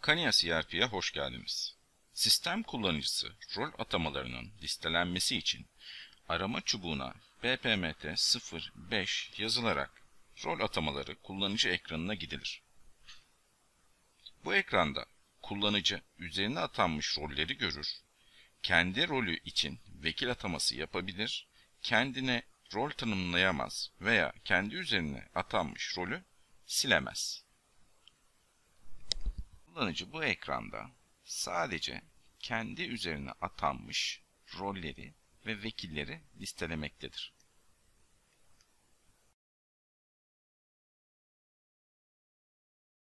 Kania CRP'ye hoş geldiniz. Sistem kullanıcısı rol atamalarının listelenmesi için arama çubuğuna BPMT 05 yazılarak rol atamaları kullanıcı ekranına gidilir. Bu ekranda kullanıcı üzerine atanmış rolleri görür, kendi rolü için vekil ataması yapabilir, kendine rol tanımlayamaz veya kendi üzerine atanmış rolü silemez. Kullanıcı bu ekranda sadece kendi üzerine atanmış rolleri ve vekilleri listelemektedir.